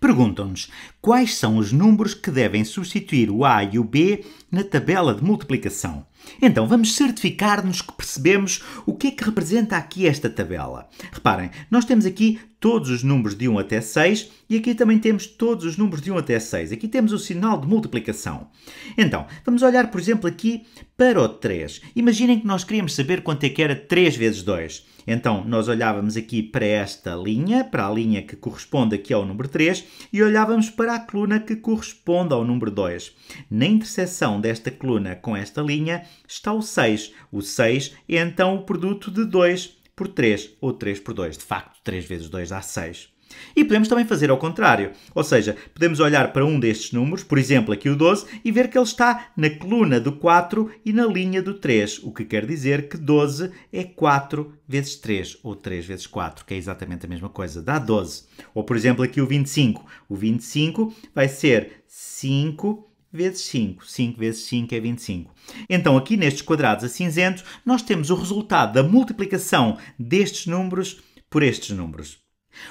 Perguntam-nos quais são os números que devem substituir o A e o B na tabela de multiplicação. Então, vamos certificar-nos que percebemos o que é que representa aqui esta tabela. Reparem, nós temos aqui todos os números de 1 até 6 e aqui também temos todos os números de 1 até 6. Aqui temos o sinal de multiplicação. Então, vamos olhar, por exemplo, aqui para o 3. Imaginem que nós queríamos saber quanto é que era 3 vezes 2. Então, nós olhávamos aqui para esta linha, para a linha que corresponde aqui ao número 3, e olhávamos para a coluna que corresponde ao número 2. Na interseção desta coluna com esta linha, está o 6. O 6 é então o produto de 2 por 3 ou 3 por 2. De facto, 3 vezes 2 dá 6. E podemos também fazer ao contrário, ou seja, podemos olhar para um destes números, por exemplo aqui o 12, e ver que ele está na coluna do 4 e na linha do 3, o que quer dizer que 12 é 4 vezes 3, ou 3 vezes 4, que é exatamente a mesma coisa, dá 12. Ou por exemplo aqui o 25, o 25 vai ser 5 vezes 5. 5 vezes 5 é 25. Então, aqui nestes quadrados a cinzentos, nós temos o resultado da multiplicação destes números por estes números.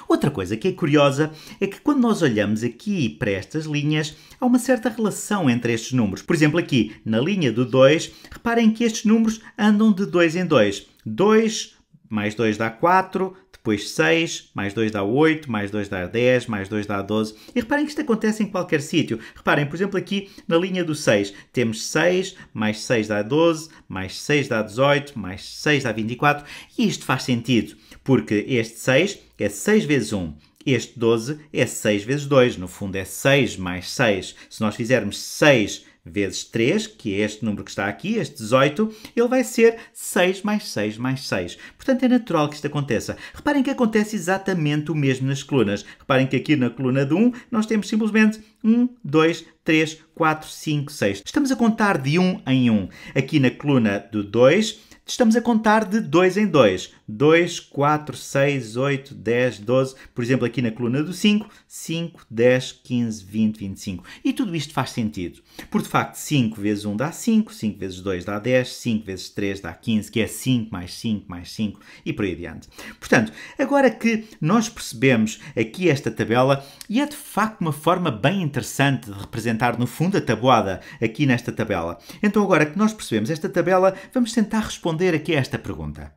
Outra coisa que é curiosa é que quando nós olhamos aqui para estas linhas, há uma certa relação entre estes números. Por exemplo, aqui na linha do 2, reparem que estes números andam de 2 em 2. 2 mais 2 dá 4, depois 6, mais 2 dá 8, mais 2 dá 10, mais 2 dá 12. E reparem que isto acontece em qualquer sítio. Reparem, por exemplo, aqui na linha do 6, temos 6, mais 6 dá 12, mais 6 dá 18, mais 6 dá 24. E isto faz sentido, porque este 6 é 6 vezes 1. Este 12 é 6 vezes 2, no fundo é 6 mais 6. Se nós fizermos 6 vezes 3, que é este número que está aqui, este 18, ele vai ser 6 mais 6 mais 6. Portanto, é natural que isto aconteça. Reparem que acontece exatamente o mesmo nas colunas. Reparem que aqui na coluna de 1 nós temos simplesmente 1, 2, 3, 4, 5, 6. Estamos a contar de 1 em 1. Aqui na coluna do 2 estamos a contar de 2 em 2. 2, 4, 6, 8, 10, 12. Por exemplo, aqui na coluna do 5, 5, 10, 15, 20, 25. E tudo isto faz sentido. Por de facto, 5 vezes 1 dá 5, 5 vezes 2 dá 10, 5 vezes 3 dá 15, que é 5 mais 5 mais 5 e por aí adiante. Portanto, agora que nós percebemos aqui esta tabela, e é de facto uma forma bem interessante de representar no fundo a tabuada aqui nesta tabela. Então, agora que nós percebemos esta tabela, vamos tentar responder responder aqui a esta pergunta.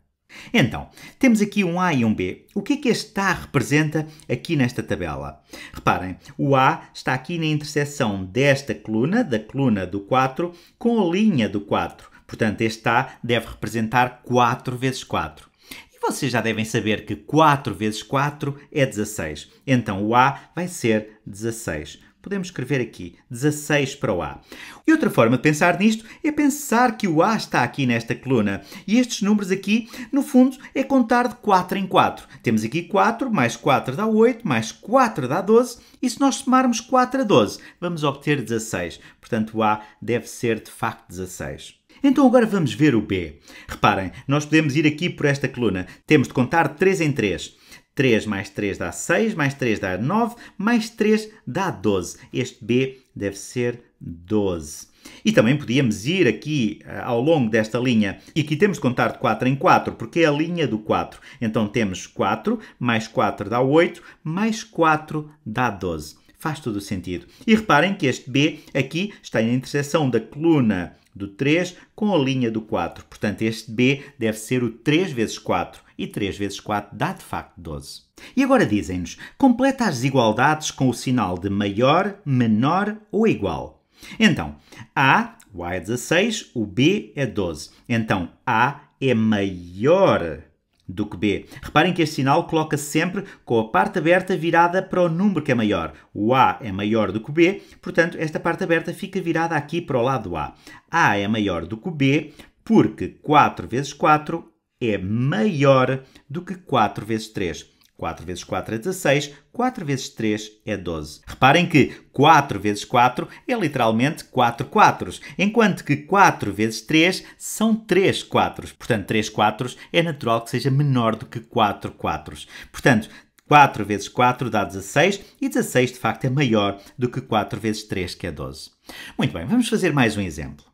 Então, temos aqui um A e um B. O que é que este A representa aqui nesta tabela? Reparem, o A está aqui na interseção desta coluna, da coluna do 4, com a linha do 4. Portanto, este A deve representar 4 vezes 4. E vocês já devem saber que 4 vezes 4 é 16. Então, o A vai ser 16 podemos escrever aqui 16 para o A. E outra forma de pensar nisto é pensar que o A está aqui nesta coluna. E estes números aqui, no fundo, é contar de 4 em 4. Temos aqui 4, mais 4 dá 8, mais 4 dá 12. E se nós somarmos 4 a 12, vamos obter 16. Portanto, o A deve ser de facto 16. Então agora vamos ver o B. Reparem, nós podemos ir aqui por esta coluna. Temos de contar 3 em 3. 3 mais 3 dá 6, mais 3 dá 9, mais 3 dá 12. Este B deve ser 12. E também podíamos ir aqui eh, ao longo desta linha, e aqui temos de contar de 4 em 4, porque é a linha do 4. Então temos 4, mais 4 dá 8, mais 4 dá 12. Faz todo o sentido. E reparem que este B aqui está na interseção da coluna do 3 com a linha do 4. Portanto, este B deve ser o 3 vezes 4 e 3 vezes 4 dá de facto 12. E agora dizem-nos, completa as desigualdades com o sinal de maior, menor ou igual. Então, A, o A é 16, o B é 12. Então, A é maior do que B. Reparem que este sinal coloca -se sempre com a parte aberta virada para o número que é maior. O A é maior do que o B, portanto, esta parte aberta fica virada aqui para o lado A. A é maior do que o B, porque 4 vezes 4 é maior do que 4 vezes 3. 4 vezes 4 é 16, 4 vezes 3 é 12. Reparem que 4 vezes 4 é literalmente 4 quatros, enquanto que 4 vezes 3 são 3 quatros. Portanto, 3 quatros é natural que seja menor do que 4 quatros. Portanto, 4 vezes 4 dá 16 e 16 de facto é maior do que 4 vezes 3, que é 12. Muito bem, vamos fazer mais um exemplo.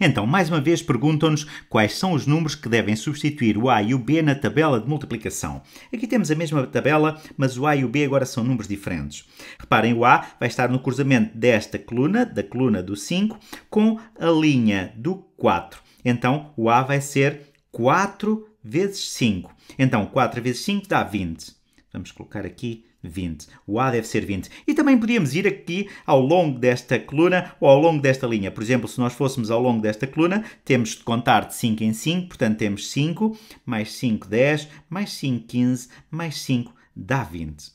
Então, mais uma vez, perguntam-nos quais são os números que devem substituir o A e o B na tabela de multiplicação. Aqui temos a mesma tabela, mas o A e o B agora são números diferentes. Reparem, o A vai estar no cruzamento desta coluna, da coluna do 5, com a linha do 4. Então, o A vai ser 4 vezes 5. Então, 4 vezes 5 dá 20. Vamos colocar aqui 20. O A deve ser 20. E também podíamos ir aqui ao longo desta coluna ou ao longo desta linha. Por exemplo, se nós fôssemos ao longo desta coluna, temos de contar de 5 em 5, portanto temos 5, mais 5, 10, mais 5, 15, mais 5, dá 20.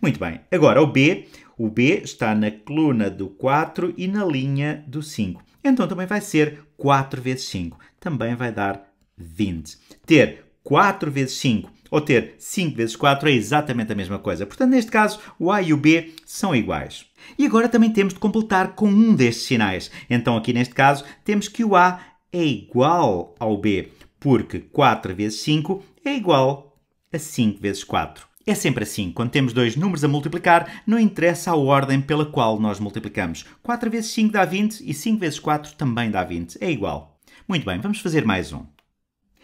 Muito bem, agora o B. O B está na coluna do 4 e na linha do 5. Então também vai ser 4 vezes 5. Também vai dar 20. Ter 4 vezes 5 ou ter 5 vezes 4 é exatamente a mesma coisa. Portanto, neste caso, o A e o B são iguais. E agora também temos de completar com um destes sinais. Então, aqui neste caso, temos que o A é igual ao B, porque 4 vezes 5 é igual a 5 vezes 4. É sempre assim, quando temos dois números a multiplicar, não interessa a ordem pela qual nós multiplicamos. 4 vezes 5 dá 20 e 5 vezes 4 também dá 20, é igual. Muito bem, vamos fazer mais um.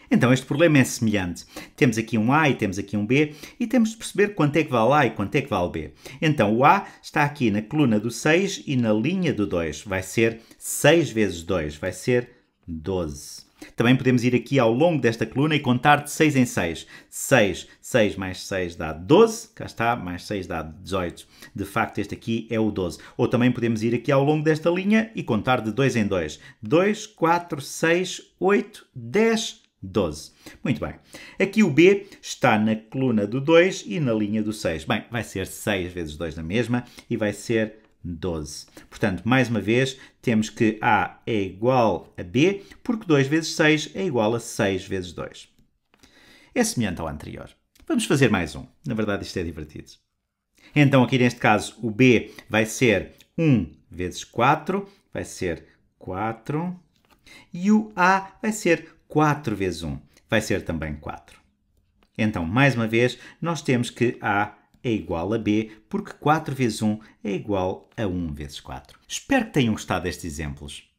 Então este problema é semelhante. Temos aqui um A e temos aqui um B e temos de perceber quanto é que vale A e quanto é que vale B. Então o A está aqui na coluna do 6 e na linha do 2. Vai ser 6 vezes 2, vai ser 12. Também podemos ir aqui ao longo desta coluna e contar de 6 em 6. 6, 6 mais 6 dá 12, cá está, mais 6 dá 18. De facto, este aqui é o 12. Ou também podemos ir aqui ao longo desta linha e contar de 2 em 2. 2, 4, 6, 8, 10, 12. Muito bem. Aqui o B está na coluna do 2 e na linha do 6. Bem, vai ser 6 vezes 2 na mesma e vai ser 12. Portanto, mais uma vez, temos que A é igual a B, porque 2 vezes 6 é igual a 6 vezes 2. É semelhante ao anterior. Vamos fazer mais um. Na verdade, isto é divertido. Então, aqui neste caso, o B vai ser 1 vezes 4, vai ser 4. E o A vai ser 4 vezes 1 vai ser também 4. Então, mais uma vez, nós temos que A é igual a B, porque 4 vezes 1 é igual a 1 vezes 4. Espero que tenham gostado destes exemplos.